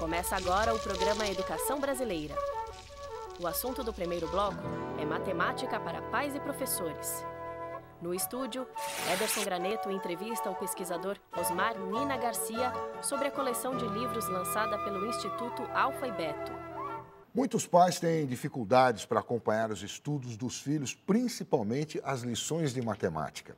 Começa agora o programa Educação Brasileira. O assunto do primeiro bloco é matemática para pais e professores. No estúdio, Ederson Graneto entrevista o pesquisador Osmar Nina Garcia sobre a coleção de livros lançada pelo Instituto Alfa e Beto. Muitos pais têm dificuldades para acompanhar os estudos dos filhos, principalmente as lições de matemática.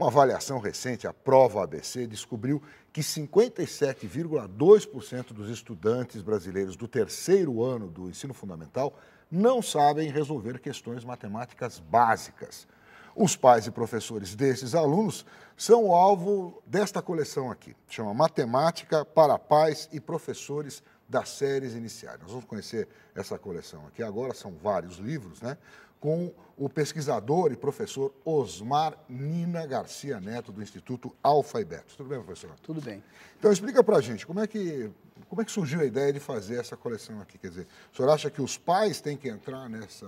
Uma avaliação recente, a Prova ABC, descobriu que 57,2% dos estudantes brasileiros do terceiro ano do ensino fundamental não sabem resolver questões matemáticas básicas. Os pais e professores desses alunos são alvo desta coleção aqui, chama Matemática para Pais e Professores das Séries Iniciais. Nós vamos conhecer essa coleção aqui agora, são vários livros, né? com o pesquisador e professor Osmar Nina Garcia Neto, do Instituto e Beta. Tudo bem, professor? Tudo bem. Então, explica para a gente, como é, que, como é que surgiu a ideia de fazer essa coleção aqui? Quer dizer, o senhor acha que os pais têm que entrar nessa...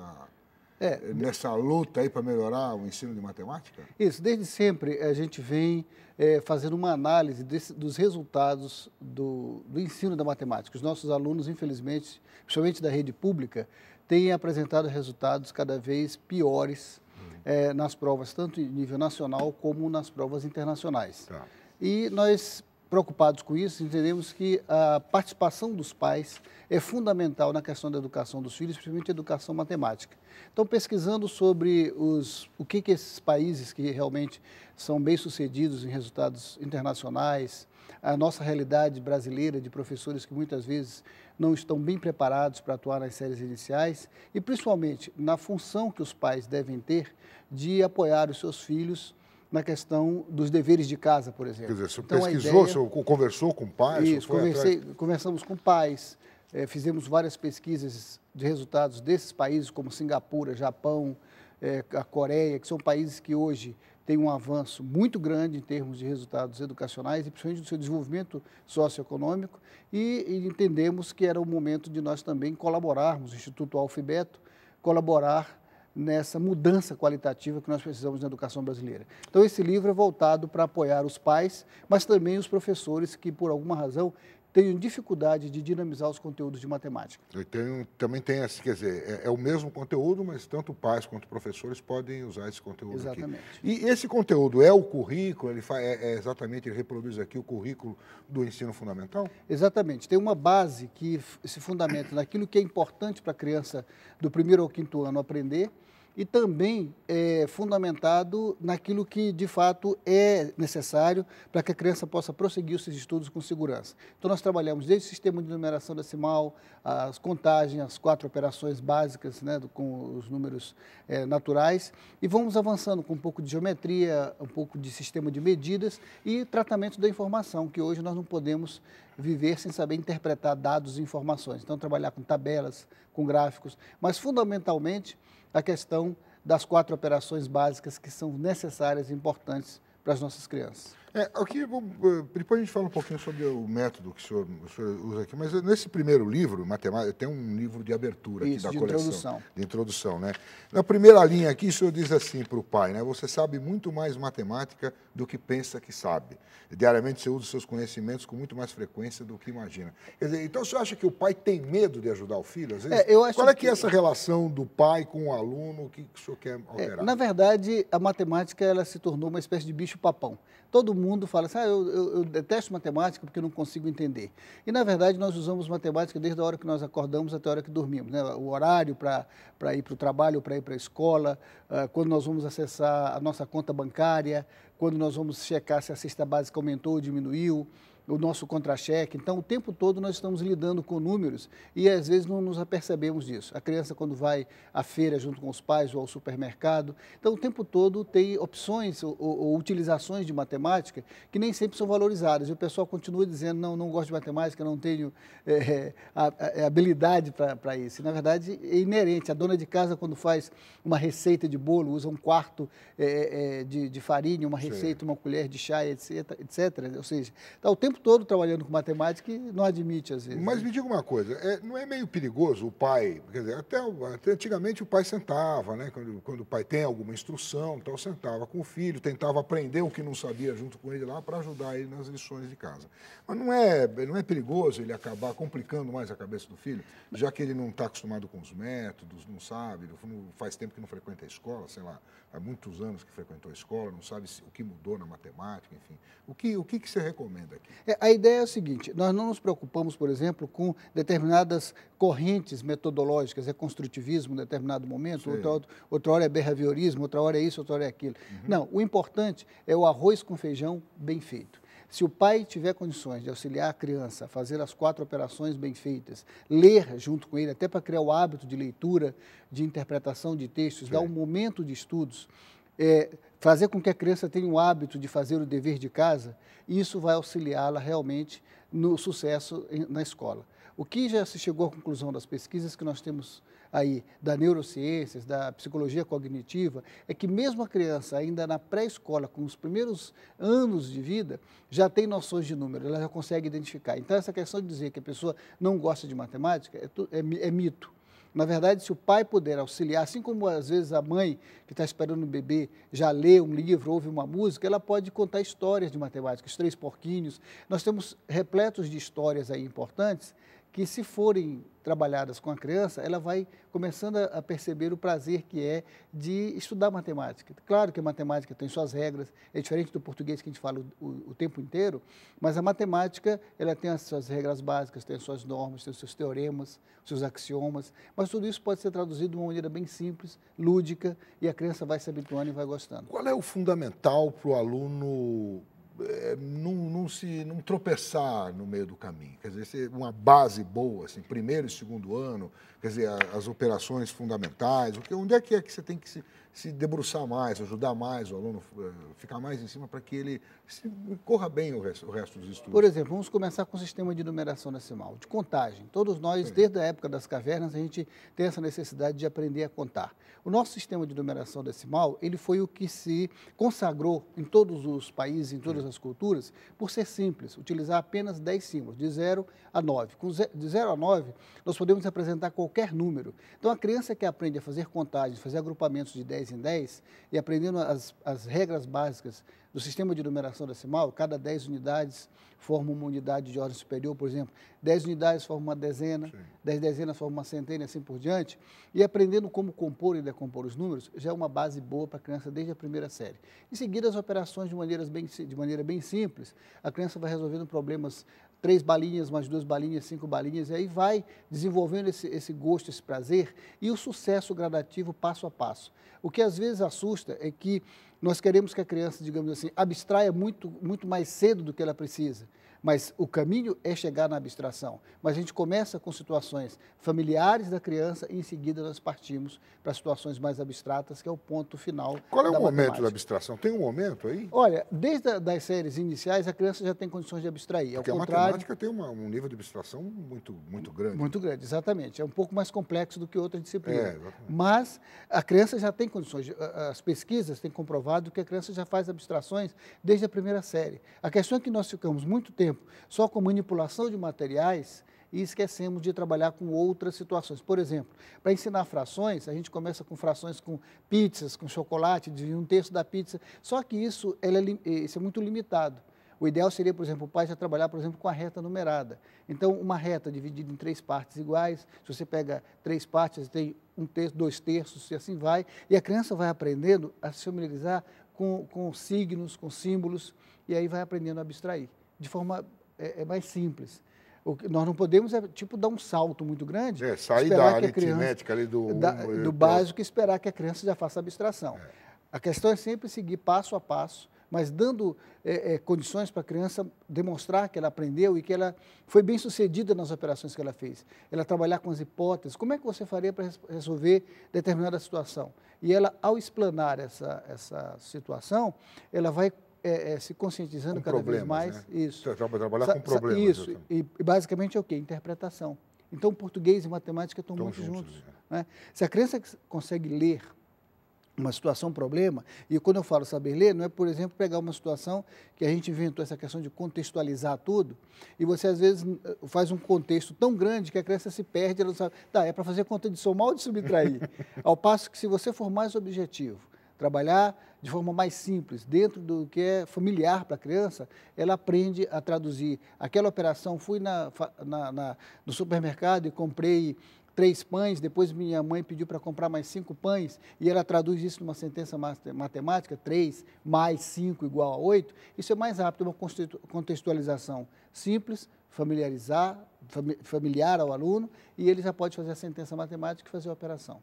É, nessa luta aí para melhorar o ensino de matemática? Isso, desde sempre a gente vem é, fazendo uma análise desse, dos resultados do, do ensino da matemática. Os nossos alunos, infelizmente, principalmente da rede pública, tem apresentado resultados cada vez piores é, nas provas, tanto em nível nacional como nas provas internacionais. Tá. E nós, preocupados com isso, entendemos que a participação dos pais é fundamental na questão da educação dos filhos, principalmente educação matemática. Então, pesquisando sobre os, o que, que esses países que realmente são bem-sucedidos em resultados internacionais, a nossa realidade brasileira de professores que muitas vezes não estão bem preparados para atuar nas séries iniciais e, principalmente, na função que os pais devem ter de apoiar os seus filhos na questão dos deveres de casa, por exemplo. Quer dizer, você então, pesquisou, ideia... você conversou com pais? Isso, conversei, atrás... conversamos com pais, é, fizemos várias pesquisas de resultados desses países, como Singapura, Japão, é, a Coreia, que são países que hoje tem um avanço muito grande em termos de resultados educacionais e principalmente do seu desenvolvimento socioeconômico e, e entendemos que era o momento de nós também colaborarmos, o Instituto Alfabeto, colaborar nessa mudança qualitativa que nós precisamos na educação brasileira. Então, esse livro é voltado para apoiar os pais, mas também os professores que, por alguma razão, tenho dificuldade de dinamizar os conteúdos de matemática. Eu tenho, também tem, quer dizer, é, é, o mesmo conteúdo, mas tanto pais quanto professores podem usar esse conteúdo exatamente. aqui. E esse conteúdo é o currículo, ele faz, é, é exatamente, ele reproduz aqui o currículo do ensino fundamental? Exatamente, tem uma base que se fundamenta naquilo que é importante para a criança do primeiro ao quinto ano aprender, e também é, fundamentado naquilo que de fato é necessário para que a criança possa prosseguir os seus estudos com segurança. Então nós trabalhamos desde o sistema de numeração decimal, as contagens, as quatro operações básicas né, com os números é, naturais e vamos avançando com um pouco de geometria, um pouco de sistema de medidas e tratamento da informação, que hoje nós não podemos viver sem saber interpretar dados e informações. Então trabalhar com tabelas, com gráficos, mas fundamentalmente a questão das quatro operações básicas que são necessárias e importantes para as nossas crianças. É, aqui, eh, depois a gente fala um pouquinho sobre o método que o senhor, o senhor usa aqui, mas nesse primeiro livro, matemática, tem um livro de abertura Isso, aqui da de coleção. Introdução. De introdução, né? Na primeira linha aqui, o senhor diz assim para o pai, né? Você sabe muito mais matemática do que pensa que sabe. Diariamente você usa os seus conhecimentos com muito mais frequência do que imagina. Quer dizer, então o senhor acha que o pai tem medo de ajudar o filho? Às é, vezes, é, eu acho Qual é que, que é essa relação do pai com o aluno? O que, que o senhor quer é, alterar? É, na verdade, a matemática ela se tornou uma espécie de bicho-papão. Todo mundo fala assim, ah, eu, eu, eu, detesto matemática porque não consigo entender. E, na verdade, nós usamos matemática desde a hora que nós acordamos até a hora que dormimos. Né? O horário para ir para o trabalho, para ir para a escola, uh, quando nós vamos acessar a nossa conta bancária, quando nós vamos checar se a cesta básica aumentou ou diminuiu, o nosso contra-cheque. Então, o tempo todo nós estamos lidando com números e às vezes não nos apercebemos disso. A criança, quando vai à feira junto com os pais ou ao supermercado, então o tempo todo tem opções ou, ou utilizações de matemática que nem sempre são valorizadas. E o pessoal continua dizendo: não, não gosto de matemática, não tenho é, a, a eh, habilidade para isso. E, na verdade, é inerente. A dona de casa, quando faz uma receita de bolo, usa um quarto é, é, de, de, farinha, uma receita, Sim. uma colher de chá, etc, etc. Ou seja, está o tempo tempo todo trabalhando com matemática e não admite às vezes. Mas né? me diga uma coisa, é, não é meio perigoso o pai, quer dizer, até, até antigamente o pai sentava, né? Quando, quando, o pai tem alguma instrução, tal, sentava com o filho, tentava aprender o que não sabia junto com ele lá para ajudar ele nas lições de casa. Mas não é, não é perigoso ele acabar complicando mais a cabeça do filho, já que ele não está acostumado com os métodos, não sabe, faz tempo que não frequenta a escola, sei lá, há muitos anos que frequentou a escola, não sabe se, o que mudou na matemática, enfim. O que, o que, que você recomenda aqui? É, a ideia é a seguinte: nós não nos preocupamos, por exemplo, com determinadas correntes metodológicas, é construtivismo em determinado momento, outra, outra, outra hora é behaviorismo, outra hora é isso, outra hora é aquilo. Uhum. Não, o importante é o arroz com feijão bem feito. Se o pai tiver condições de auxiliar a criança a fazer as quatro operações bem feitas, ler junto com ele, até para criar o hábito de leitura, de interpretação de textos, Sim. dar um momento de estudos, é, fazer com que a criança tenha o hábito de fazer o dever de casa, isso vai auxiliá-la realmente no sucesso na escola. O que já se chegou à conclusão das pesquisas que nós temos aí da neurociências, da psicologia cognitiva, é que mesmo a criança ainda na pré-escola, com os primeiros anos de vida, já tem noções de número, ela já consegue identificar. Então essa questão de dizer que a pessoa não gosta de matemática é, é, é mito. Na verdade, se o pai puder auxiliar, assim como às vezes a mãe que está esperando o bebê já lê um livro, ouve uma música, ela pode contar histórias de matemática, os três porquinhos. Nós temos repletos de histórias aí importantes que se forem trabalhadas com a criança, ela vai começando a perceber o prazer que é de estudar matemática. Claro que a matemática tem suas regras, é diferente do português que a gente fala o, o tempo inteiro, mas a matemática ela tem as suas regras básicas, tem as suas normas, tem os seus teoremas, os seus axiomas, mas tudo isso pode ser traduzido de uma maneira bem simples, lúdica, e a criança vai se habituando e vai gostando. Qual é o fundamental para o aluno eh, não, não, se não tropeçar no meio do caminho. Quer dizer, uma base boa, assim, primeiro e segundo ano, quer dizer, as operações fundamentais, onde é que é que você tem que se, se debruçar mais, ajudar mais o aluno, eh, ficar mais em cima para que ele corra bem o resto, o resto, dos estudos? Por exemplo, vamos começar com o sistema de numeração decimal, de contagem. Todos nós, Sim. desde a época das cavernas, a gente tem essa necessidade de aprender a contar. O nosso sistema de numeração decimal, ele foi o que se consagrou em todos os países, em todas Sim. as culturas, por ser simples, utilizar apenas 10 símbolos, de 0 a 9. de 0 a 9, nós podemos apresentar qualquer qualquer número. Então, a criança que aprende a fazer contagens, fazer agrupamentos de 10 em 10 e aprendendo as, as regras básicas do sistema de numeração decimal, cada 10 unidades forma uma unidade de ordem superior, por exemplo, 10 unidades forma uma dezena, Sim. 10 dezenas forma uma centena, assim por diante, e aprendendo como compor e decompor os números, já é uma base boa para a criança desde a primeira série. Em seguida, as operações de, maneiras bem, de maneira bem simples, a criança vai resolvendo problemas três balinhas, mais duas balinhas, cinco balinhas, e aí vai desenvolvendo esse, esse gosto, esse prazer e o sucesso gradativo passo a passo. O que às vezes assusta é que nós queremos que a criança, digamos assim, abstraia muito, muito mais cedo do que ela precisa. Mas o caminho é chegar na abstração. Mas a gente começa com situações familiares da criança e em seguida nós partimos para situações mais abstratas, que é o ponto final. Qual é o matemática. momento da abstração? Tem um momento aí? Olha, desde a, as séries iniciais a criança já tem condições de abstrair. É Porque Ao a matemática tem uma, um nível de abstração muito, muito grande. Muito grande, exatamente. É um pouco mais complexo do que outra disciplina. É, Mas a criança já tem condições. De, as pesquisas têm comprovado que a criança já faz abstrações desde a primeira série. A questão é que nós ficamos muito tempo tempo só com manipulação de materiais e esquecemos de trabalhar com outras situações. Por exemplo, para ensinar frações, a gente começa com frações com pizzas, com chocolate, de um terço da pizza, só que isso, é, eh, isso é muito limitado. O ideal seria, por exemplo, o pai já trabalhar, por exemplo, com a reta numerada. Então, uma reta dividida em três partes iguais, se você pega três partes, tem um terço, dois terços, e assim vai. E a criança vai aprendendo a se familiarizar com, com signos, com símbolos, e aí vai aprendendo a abstrair de forma é, é mais simples. O que nós não podemos é, tipo, dar um salto muito grande. É, sair da aritmética ali do... É, da, do é, básico e esperar que a criança já faça a abstração. É. A questão é sempre seguir passo a passo, mas dando é, é, condições para a criança demonstrar que ela aprendeu e que ela foi bem sucedida nas operações que ela fez. Ela trabalhar com as hipóteses. Como é que você faria para resolver determinada situação? E ela, ao explanar essa, essa situação, ela vai é, é, se conscientizando com cada vez mais. Né? Isso. Trabalhar sa com problemas. Isso. E, e, basicamente é o quê? Interpretação. Então, português e matemática estão muito juntos. juntos né? Né? Se a criança consegue ler uma situação, um problema, e quando eu falo saber ler, não é, por exemplo, pegar uma situação que a gente inventou essa questão de contextualizar tudo, e você às vezes eh, faz um contexto tão grande que a criança se perde, ela não sabe, tá, é para fazer conta de somar ou de subtrair. Ao passo que se você for mais objetivo, trabalhar de forma mais simples, dentro do que é familiar para a criança, ela aprende a traduzir. Aquela operação, fui na, na, na no supermercado e comprei três pães, depois minha mãe pediu para comprar mais cinco pães, e ela traduz isso numa sentença matemática, três mais cinco igual a oito, isso é mais rápido, é uma contextualização simples, familiarizar, familiar ao aluno, e ele já pode fazer a sentença matemática e fazer a operação.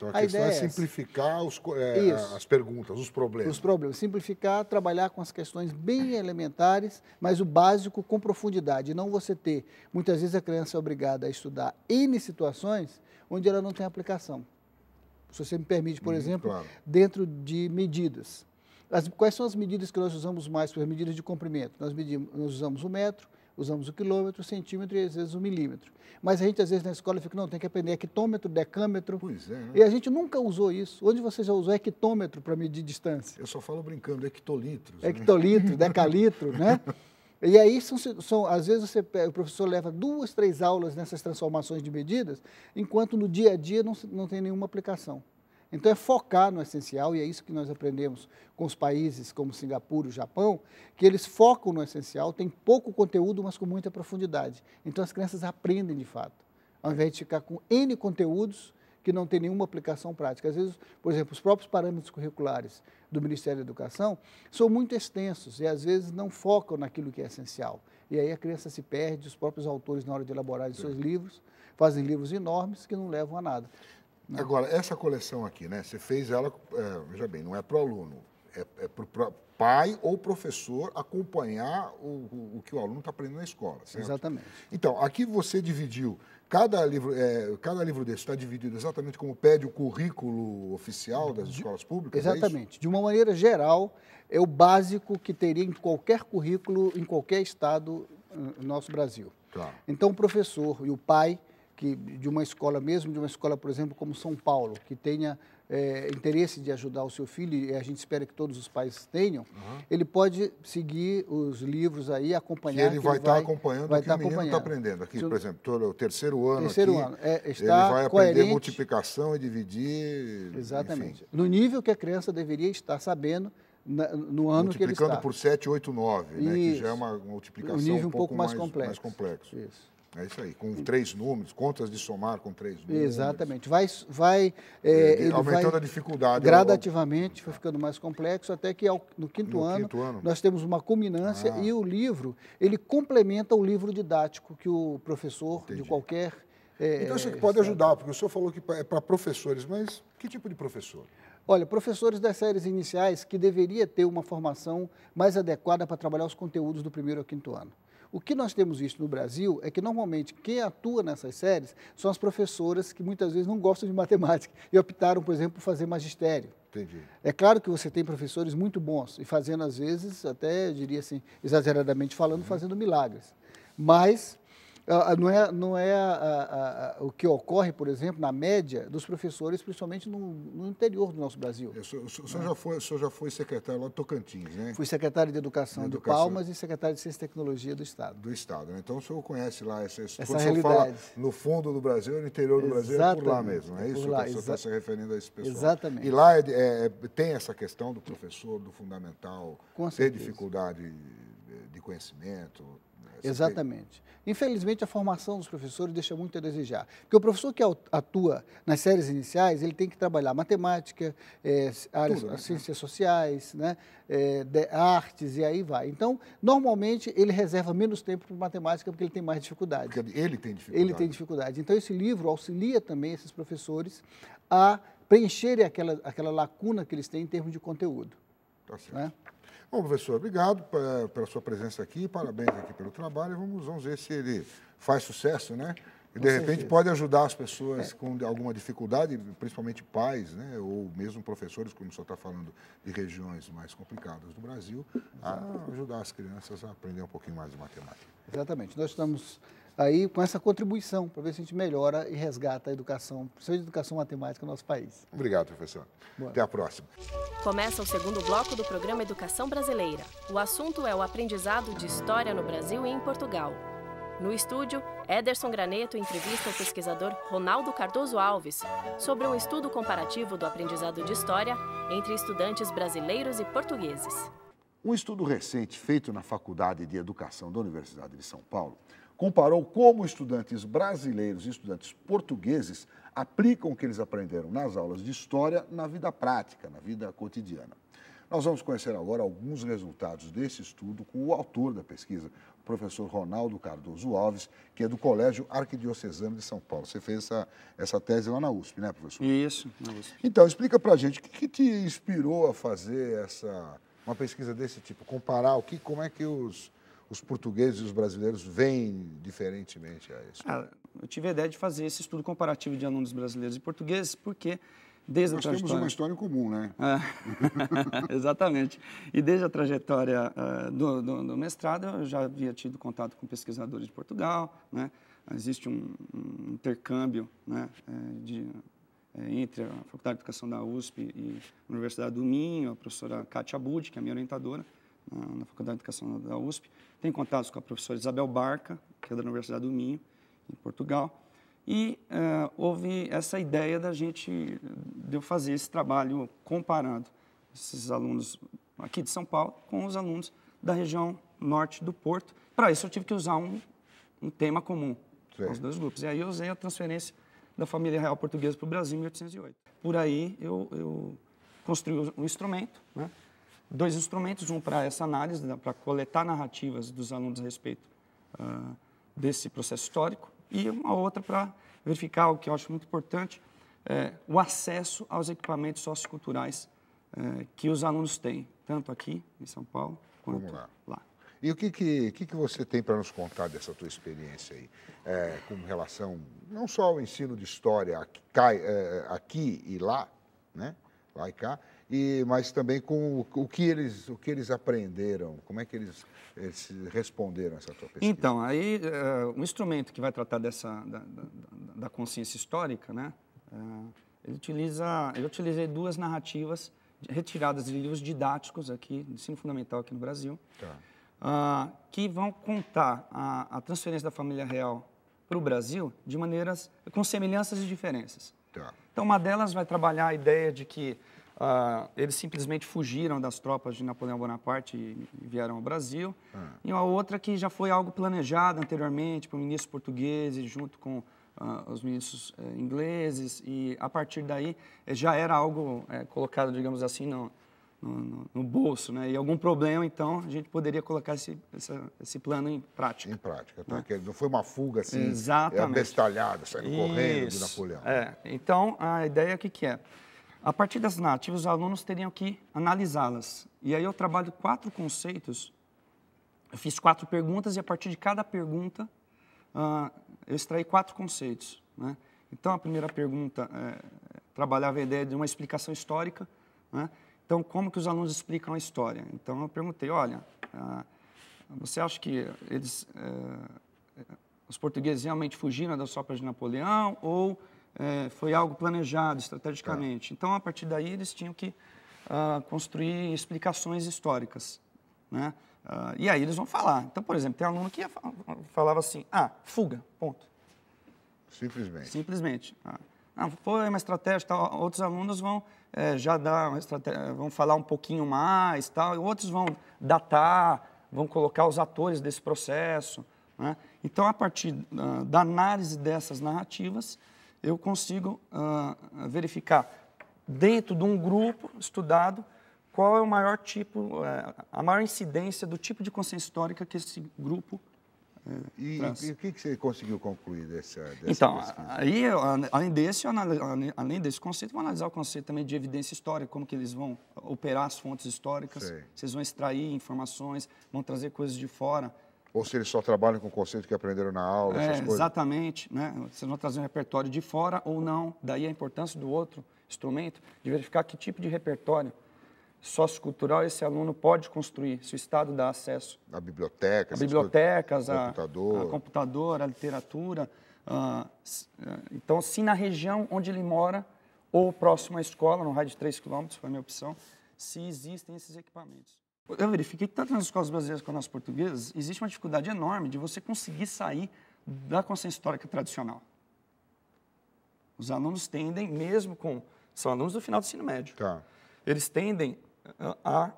Então a, a questão é, é simplificar os, é, as perguntas, os problemas. Os problemas. Simplificar, trabalhar com as questões bem elementares, mas o básico com profundidade. E não você ter. Muitas vezes a criança é obrigada a estudar N situações onde ela não tem aplicação. Se você me permite, por hum, exemplo, claro. dentro de medidas. As, quais são as medidas que nós usamos mais? As medidas de comprimento. Nós, medimos, nós usamos o metro, usamos o quilômetro, o centímetro e às vezes o milímetro. Mas a gente às vezes na escola fica, não, tem que aprender hectômetro, decâmetro. Pois é. Né? E a gente nunca usou isso. Onde você já usou hectômetro para medir distância? Eu só falo brincando, hectolitros. Hectolitro, né? decalitro, né? E aí, são, são, às vezes, você, o professor leva duas, três aulas nessas transformações de medidas, enquanto no dia a dia não, não tem nenhuma aplicação. Então, é focar no essencial, e é isso que nós aprendemos com os países como Singapura e o Japão, que eles focam no essencial, tem pouco conteúdo, mas com muita profundidade. Então, as crianças aprendem de fato, ao invés de ficar com N conteúdos que não tem nenhuma aplicação prática. Às vezes, por exemplo, os próprios parâmetros curriculares do Ministério da Educação são muito extensos e às vezes não focam naquilo que é essencial. E aí a criança se perde, os próprios autores, na hora de elaborar seus livros, fazem livros enormes que não levam a nada. Não. Agora, essa coleção aqui, né? Você fez ela, é, veja bem, não é para o aluno, é, é para o pai ou professor acompanhar o, o, o que o aluno está aprendendo na escola, certo? Exatamente. Então, aqui você dividiu, cada livro, é, cada livro desse está dividido exatamente como pede o currículo oficial das de, escolas públicas? É exatamente. É de uma maneira geral, é o básico que teria em qualquer currículo, em qualquer estado no nosso Brasil. Claro. Tá. Então, o professor e o pai que de uma escola mesmo, de uma escola, por exemplo, como São Paulo, que tenha é, interesse de ajudar o seu filho, e a gente espera que todos os pais tenham, uhum. ele pode seguir os livros aí, acompanhar. Que ele, que vai, estar tá acompanhando vai o que estar tá o menino está aprendendo. Aqui, por exemplo, o terceiro ano terceiro aqui, ano. É, ele vai aprender multiplicação e dividir. Exatamente. Enfim. No nível que a criança deveria estar sabendo na, no ano que ele está. Multiplicando por 7, 8, 9, né, que já é uma multiplicação um, nível um pouco, pouco mais, mais complexo. Mais complexo. Isso. É isso aí, com três números, contas de somar com três números. Exatamente. Vai, vai é, é ele aumentando vai, a dificuldade. Gradativamente, vai foi ficando mais complexo, até que ao, no, quinto, no ano, quinto, ano, nós temos uma culminância ah. e o livro, ele complementa o livro didático que o professor Entendi. de qualquer... É, então, isso é, pode ajudar, porque o senhor falou que é para professores, mas que tipo de professor? Olha, professores das séries iniciais que deveria ter uma formação mais adequada para trabalhar os conteúdos do primeiro ao quinto ano. O que nós temos visto no Brasil é que normalmente quem atua nessas séries são as professoras que muitas vezes não gostam de matemática e optaram, por exemplo, por fazer magistério. Entendi. É claro que você tem professores muito bons e fazendo, às vezes, até diria assim, exageradamente falando, uhum. fazendo milagres. Mas ah, ah, não é, não é a, ah, a, a, o que ocorre, por exemplo, na média dos professores, principalmente no, no interior do nosso Brasil. o, senhor, já foi, o já foi secretário lá do Tocantins, né? Fui secretário de Educação, de, educação. de Palmas e secretário de Ciência e Tecnologia do Estado. Do Estado, né? Então o senhor conhece lá essa, essa quando realidade. Fala no fundo do Brasil, no interior do Exatamente. Brasil, é por lá mesmo, né? é, é isso? Lá, o senhor está se referindo a esse pessoal. Exatamente. E lá é, é, é tem essa questão do professor, do fundamental, ter dificuldade de conhecimento, é Exatamente. Infelizmente, a formação dos professores deixa muito a desejar. Porque o professor que atua nas séries iniciais, ele tem que trabalhar matemática, é, áreas, Tudo, né? ciências sociais, né? É, de, artes e aí vai. Então, normalmente, ele reserva menos tempo para matemática porque ele tem mais dificuldade. Porque ele tem dificuldade. Ele tem dificuldade. Então, esse livro auxilia também esses professores a preencherem aquela, aquela lacuna que eles têm em termos de conteúdo. Tá né? certo. Né? Bom, professor, obrigado pela sua presença aqui, parabéns aqui pelo trabalho. Vamos, vamos ver se ele faz sucesso, né? E de repente pode ajudar as pessoas com alguma dificuldade, principalmente pais, né, ou mesmo professores, como o senhor está falando, de regiões mais complicadas do Brasil, a ajudar as crianças a aprender um pouquinho mais de matemática. Exatamente. Nós estamos aí com essa contribuição, para ver se a gente melhora e resgata a educação, principalmente a educação matemática no nosso país. Obrigado, professor. Boa. Até a próxima. Começa o segundo bloco do programa Educação Brasileira. O assunto é o aprendizado de história no Brasil e em Portugal. No estúdio, Ederson Graneto entrevista o pesquisador Ronaldo Cardoso Alves sobre um estudo comparativo do aprendizado de história entre estudantes brasileiros e portugueses. Um estudo recente feito na Faculdade de Educação da Universidade de São Paulo comparou como estudantes brasileiros e estudantes portugueses aplicam o que eles aprenderam nas aulas de história na vida prática, na vida cotidiana. Nós vamos conhecer agora alguns resultados desse estudo com o autor da pesquisa, o professor Ronaldo Cardoso Alves, que é do Colégio Arquidiocesano de São Paulo. Você fez essa, essa tese lá na USP, né, professor? Isso, na USP. Então, explica a gente o que, que te inspirou a fazer essa, uma pesquisa desse tipo, comparar o que, como é que os os portugueses e os brasileiros veem diferentemente a isso? Ah, eu tive a ideia de fazer esse estudo comparativo de alunos brasileiros e portugueses, porque desde Nós a trajetória... Nós temos uma história em comum, né? É. exatamente. E desde a trajetória uh, do, do, do, mestrado, eu já havia tido contato com pesquisadores de Portugal, né? Existe um, um intercâmbio né, é, de, é, entre a Faculdade de Educação da USP e a Universidade do Minho, a professora Kátia Budde, que é minha orientadora né, na Faculdade de Educação da USP, tenho contatos com a professora Isabel Barca, que é da Universidade do Minho, em Portugal. E uh, houve essa ideia da gente, de eu fazer esse trabalho comparando esses alunos aqui de São Paulo com os alunos da região norte do Porto. Para isso, eu tive que usar um, um tema comum aos dois grupos. E aí eu usei a transferência da família real portuguesa para o Brasil em 1808. Por aí eu, eu construí um instrumento, né? dois instrumentos, um para essa análise, né, para coletar narrativas dos alunos a respeito uh, desse processo histórico, e uma outra para verificar, o que eu acho muito importante, é, o acesso aos equipamentos socioculturais é, que os alunos têm, tanto aqui em São Paulo quanto lá. lá. E o que, que, que, que você tem para nos contar dessa tua experiência aí, é, com relação não só ao ensino de história aqui, eh, aqui e lá, né, lá e cá, e, mas também com o, o, que eles, o que eles aprenderam, como é que eles, eles responderam a essa tua pesquisa. Então, aí uh, um instrumento que vai tratar dessa, da, da, da consciência histórica, né? Uh, ele utiliza, eu utilizei duas narrativas retiradas de livros didáticos aqui, de ensino fundamental aqui no Brasil, tá. uh, que vão contar a, a, transferência da família real para o Brasil de maneiras com semelhanças e diferenças. Tá. Então, uma delas vai trabalhar a ideia de que Uh, eles simplesmente fugiram das tropas de Napoleão Bonaparte e, e vieram ao Brasil. Ah. E uma outra que já foi algo planejado anteriormente por ministros portugueses, junto com uh, os ministros uh, ingleses, e a partir daí eh, já era algo eh, colocado, digamos assim, no, no, no, bolso. Né? E algum problema, então, a gente poderia colocar esse, essa, esse plano em prática. Em prática, tá? Né? Que não foi uma fuga assim, Exatamente. É, destalhada, saindo Isso. correndo de Napoleão. É. Então, a ideia é que, que é? A partir das narrativas, os alunos teriam que analisá-las. E aí eu trabalho quatro conceitos, eu fiz quatro perguntas e a partir de cada pergunta uh, eu extraí quatro conceitos. Né? Então a primeira pergunta é, trabalhava a ideia de uma explicação histórica. Né? Então como que os alunos explicam a história? Então eu perguntei, olha, uh, você acha que eles, uh, os portugueses realmente fugiram das sopas de Napoleão ou é, foi algo planejado estrategicamente. Tá. Então, a partir daí, eles tinham que uh, construir explicações históricas. Né? Uh, e aí eles vão falar. Então, por exemplo, tem aluno que falava assim, ah, fuga, ponto. Simplesmente. Simplesmente. Ah, foi uma estratégia, tal. outros alunos vão é, já dar uma estratégia, vão falar um pouquinho mais, tal. outros vão datar, vão colocar os atores desse processo. Né? Então, a partir uh, da análise dessas narrativas, eu consigo uh, verificar dentro de um grupo estudado qual é o maior tipo, eh, a maior incidência do tipo de consciência histórica que esse grupo eh, e, e, o que, que você conseguiu concluir dessa, dessa Então, aí, além desse, além desse conceito, vou analisar o conceito também de evidência histórica, como que eles vão operar as fontes históricas, Sei. vocês vão extrair informações, vão trazer coisas de fora. Ou se eles só trabalham com o conceito que aprenderam na aula, é, coisas? Exatamente, né? Vocês vão trazer um repertório de fora ou não. Daí a importância do outro instrumento, de verificar que tipo de repertório sociocultural esse aluno pode construir, se o Estado dá acesso. A biblioteca, a bibliotecas, coisas, a, computador. a a literatura. então, se na região onde ele mora ou próximo à escola, no raio de 3 quilômetros, foi a minha opção, se existem esses equipamentos. Eu verifiquei tanto nas escolas brasileiras quanto nas portuguesas, existe uma dificuldade enorme de você conseguir sair da consciência histórica tradicional. Os alunos tendem, mesmo com. São alunos do final do ensino médio. Tá. Eles tendem ah, a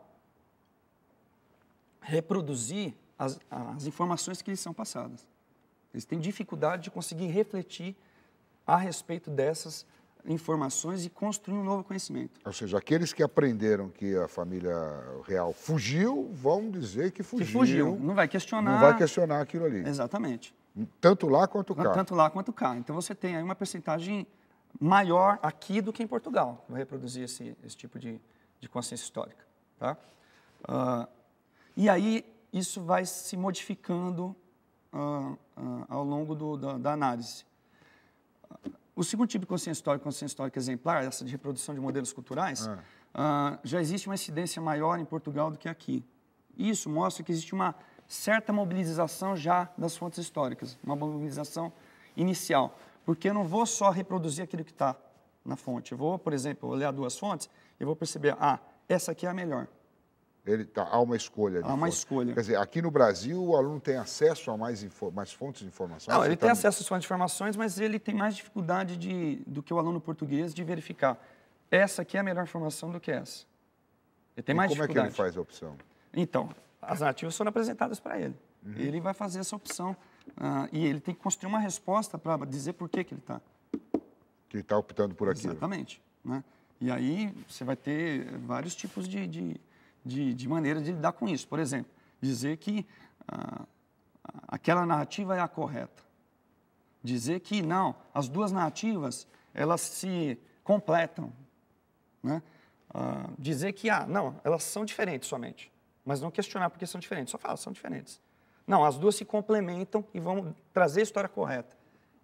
reproduzir as, as informações que lhes são passadas. Eles têm dificuldade de conseguir refletir a respeito dessas informações informações e construir um novo conhecimento. Ou seja, aqueles que aprenderam que a família real fugiu, vão dizer que fugiu. Que fugiu, não vai questionar. Não vai questionar aquilo ali. Exatamente. Tanto lá quanto cá. Tanto lá quanto cá. Então você tem aí uma percentagem maior aqui do que em Portugal, vai reproduzir esse, esse tipo de, de consciência histórica. Tá? Uh, e aí isso vai se modificando uh, uh, ao longo do, da, da análise o segundo tipo de consciência histórica, consciência histórica exemplar, essa de reprodução de modelos culturais, ah. ah. já existe uma incidência maior em Portugal do que aqui. Isso mostra que existe uma certa mobilização já das fontes históricas, uma mobilização inicial, porque eu não vou só reproduzir aquilo que está na fonte. Eu vou, por exemplo, olhar duas fontes e vou perceber, ah, essa aqui é a melhor. Ele tá, há uma escolha. Há uma fonte. escolha. Quer dizer, aqui no Brasil o aluno tem acesso a mais, mais fontes de informação? Não, ele tem tá acesso a fontes de informações, mas ele tem mais dificuldade de, do que o aluno português de verificar. Essa aqui é a melhor informação do que essa. Ele tem e mais como dificuldade. Como é que ele faz a opção? Então, as nativas foram apresentadas para ele. Uhum. Ele vai fazer essa opção uh, e ele tem que construir uma resposta para dizer por que, que ele está. Que está optando por aquilo. Exatamente. Né? E aí você vai ter vários tipos de, de de, de maneira de lidar com isso. Por exemplo, dizer que ah, aquela narrativa é a correta. Dizer que não, as duas narrativas elas se completam. Né? Ah, dizer que, ah, não, elas são diferentes somente. Mas não questionar porque são diferentes, só fala, são diferentes. Não, as duas se complementam e vão trazer a história correta.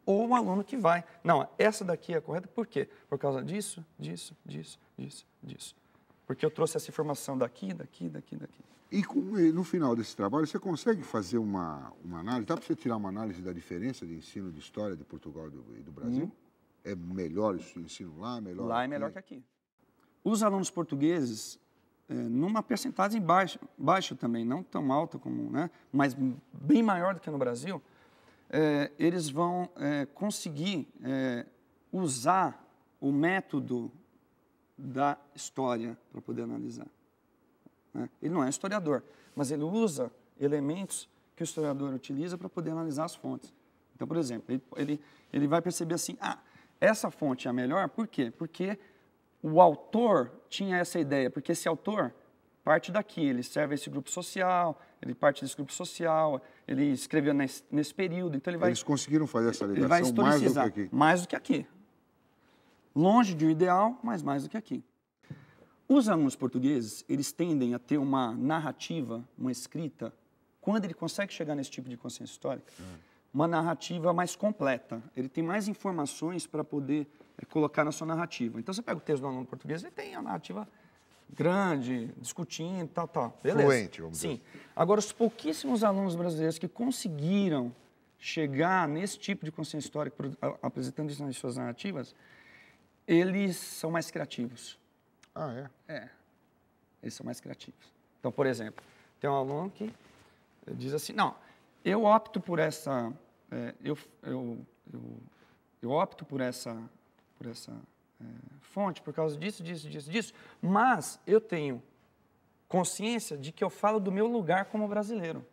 Ou um aluno que vai, não, essa daqui é correta, por quê? Por causa disso, disso, disso, disso, disso. Porque eu trouxe essa informação daqui, daqui, daqui, daqui. E no final desse trabalho, você consegue fazer uma, uma análise? Dá para você tirar uma análise da diferença de ensino de história de Portugal e do, do Brasil? Hum. É melhor o ensino lá? É melhor lá é melhor que aqui. Os alunos portugueses, é, numa percentagem baixa, baixa também, não tão alta como, né, mas bem maior do que no Brasil, é, eles vão é, conseguir usar o método da história para poder analisar. Né? Ele não é historiador, mas ele usa elementos que o historiador utiliza para poder analisar as fontes. Então, por exemplo, ele, ele, ele vai perceber assim, ah, essa fonte é a melhor, por quê? Porque o autor tinha essa ideia, porque esse autor parte daqui, ele serve a esse grupo social, ele parte desse grupo social, ele escreveu nesse, nesse período, então ele vai... Eles conseguiram fazer essa ligação mais do que aqui. Mais do que aqui, longe de um ideal, mas mais do que aqui. Os alunos portugueses, eles tendem a ter uma narrativa, uma escrita, quando ele consegue chegar nesse tipo de consciência histórica, é. uma narrativa mais completa. Ele tem mais informações para poder é, colocar na sua narrativa. Então, você pega o texto do aluno português, ele tem a narrativa grande, discutindo, tal, tal. Beleza. Fluente, vamos Sim. dizer. Sim. Agora, os pouquíssimos alunos brasileiros que conseguiram chegar nesse tipo de consciência histórica, apresentando isso nas suas narrativas, eles são mais criativos. Ah, é? É. Eles são mais criativos. Então, por exemplo, tem um aluno que diz assim: não, eu opto por essa. É, eu, eu, eu, eu, opto por essa, por essa é, fonte por causa disso, disso, disso, disso, mas eu tenho consciência de que eu falo do meu lugar como brasileiro.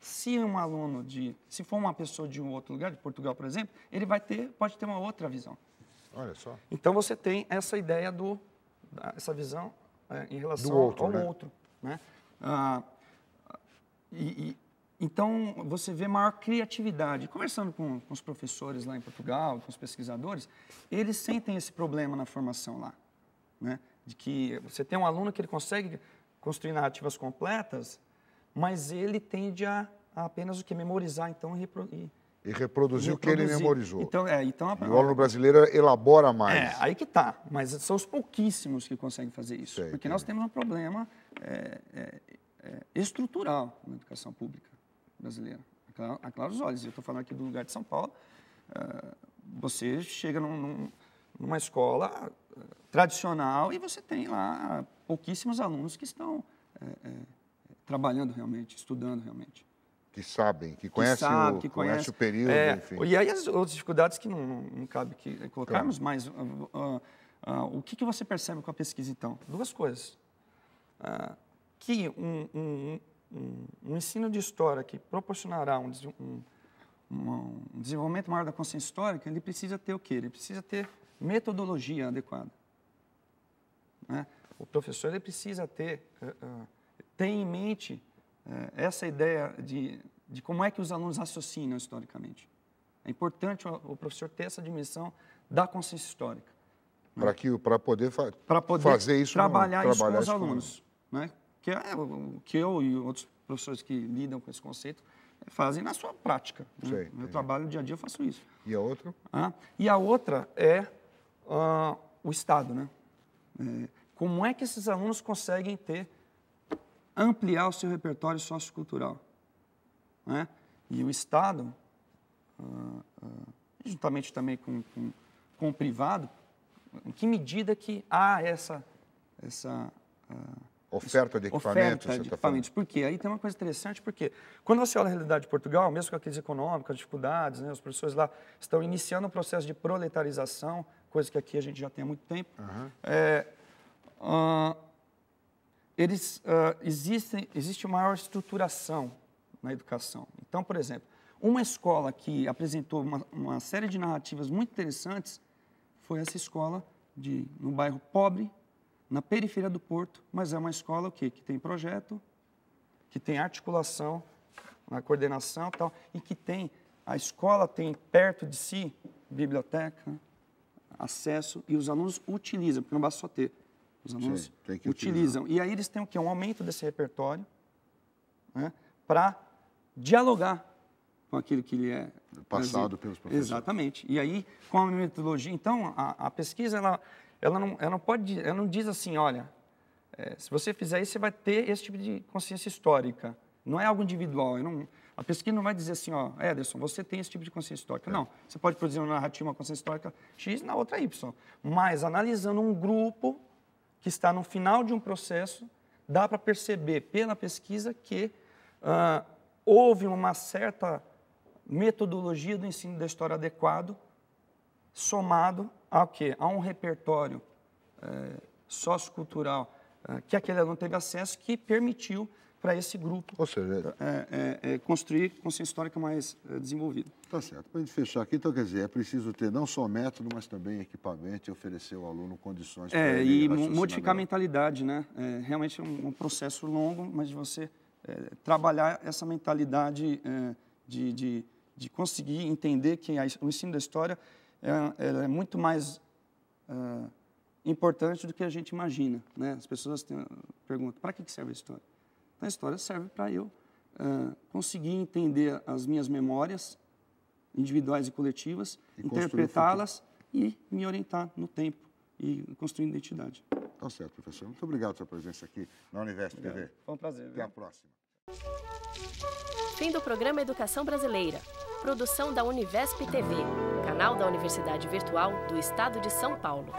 Se um aluno de, se for uma pessoa de um outro lugar, de Portugal, por exemplo, ele vai ter, pode ter uma outra visão. Olha só. Então você tem essa ideia do, essa visão é, em relação do outro, ao né? outro, né? Ah, e, e, então você vê maior criatividade. Conversando com, com os professores lá em Portugal, com os pesquisadores, eles sentem esse problema na formação lá, né? De que você tem um aluno que ele consegue construir narrativas completas, mas ele tende a, a apenas o que memorizar então e, e e reproduzir o que ele memorizou. Então, é, então a... E o aluno brasileiro elabora mais. É, aí que está. Mas são os pouquíssimos que conseguem fazer isso. Sei, porque é. nós temos um problema é, é, é, estrutural na educação pública brasileira. A é claro olhos. Eu estou falando aqui do lugar de São Paulo. Você chega num, num, numa escola tradicional e você tem lá pouquíssimos alunos que estão trabalhando realmente, estudando realmente que sabem, que conhecem, que sabe, o, que conhece, o período, é, enfim. E aí as outras dificuldades que não, não cabe que colocarmos, claro. mas uh, uh, o que, que você percebe com a pesquisa, então? Duas coisas. Uh, que um, um, um, um, ensino de história que proporcionará um, desenvolvimento maior da consciência histórica, ele precisa ter o quê? Ele precisa ter metodologia adequada. Né? O professor ele precisa ter, tem em mente é, essa ideia de, de como é que os alunos raciocinam historicamente. É importante o, o professor ter essa dimensão da consciência histórica. Para né? que para poder, fa poder, fazer isso trabalhar, isso trabalhar com os isso alunos, com... né? Que é o que eu e outros professores que lidam com esse conceito fazem na sua prática. Né? Sei, Meu é. trabalho dia a dia eu faço isso. E a outra? Ah, e a outra é ah, o Estado, né? É, como é que esses alunos conseguem ter ampliar o seu repertório sociocultural. Né? E o Estado, ah, ah, juntamente também com, com, com, o privado, em que medida que há essa... essa ah, Oferta de equipamentos. Oferta de tá equipamentos. Tá por quê? Aí tem uma coisa interessante, porque quando você olha a realidade de Portugal, mesmo com a crise econômica, as dificuldades, né, os professores lá estão iniciando um processo de proletarização, coisa que aqui a gente já tem há muito tempo. Uhum. É, eles, uh, existem, existe maior estruturação na educação. Então, por exemplo, uma escola que apresentou uma, uma série de narrativas muito interessantes foi essa escola de no bairro pobre, na periferia do Porto, mas é uma escola o quê? que tem projeto, que tem articulação, na coordenação tal, e que tem a escola tem perto de si biblioteca, acesso e os alunos utilizam, porque não basta só ter. Os alunos Sim, utilizam. E aí eles têm o quê? Um aumento desse repertório né, para dialogar com aquilo que ele é passado trazido. pelos professores. Exatamente. E aí, com a metodologia, então, a, a pesquisa, ela, ela, não, ela não pode, ela não diz assim, olha, é, se você fizer isso, você vai ter esse tipo de consciência histórica. Não é algo individual. Não, a pesquisa não vai dizer assim, ó, Ederson, você tem esse tipo de consciência histórica. É. Não, você pode produzir uma narrativa, uma consciência histórica X na outra Y. Mas analisando um grupo que está no final de um processo, dá para perceber pela pesquisa que ah, houve uma certa metodologia do ensino da história adequado, somado ao quê? a um repertório eh, sociocultural eh, que aquele aluno teve acesso, que permitiu para esse grupo seja, é... eh, construir consciência histórica mais desenvolvida. Tá certo. Para a gente fechar aqui, então, quer dizer, é preciso ter não só método, mas também equipamento e oferecer ao aluno condições é, para É, e modificar melhor. a mentalidade, né? É, realmente é um, um, processo longo, mas você é, trabalhar essa mentalidade é, de, de, de, conseguir entender que a, o ensino da história é, é muito mais é, importante do que a gente imagina, né? As pessoas têm, perguntam, para que serve a história? Então, a história serve para eu conseguir entender as minhas memórias, individuais e coletivas, interpretá-las e me orientar no tempo e construindo identidade. Tá certo, professor. Muito obrigado pela sua presença aqui na Universo TV. Foi um prazer. Até viu? a próxima. Fim do programa Educação Brasileira. Produção da Univesp TV, canal da Universidade Virtual do Estado de São Paulo.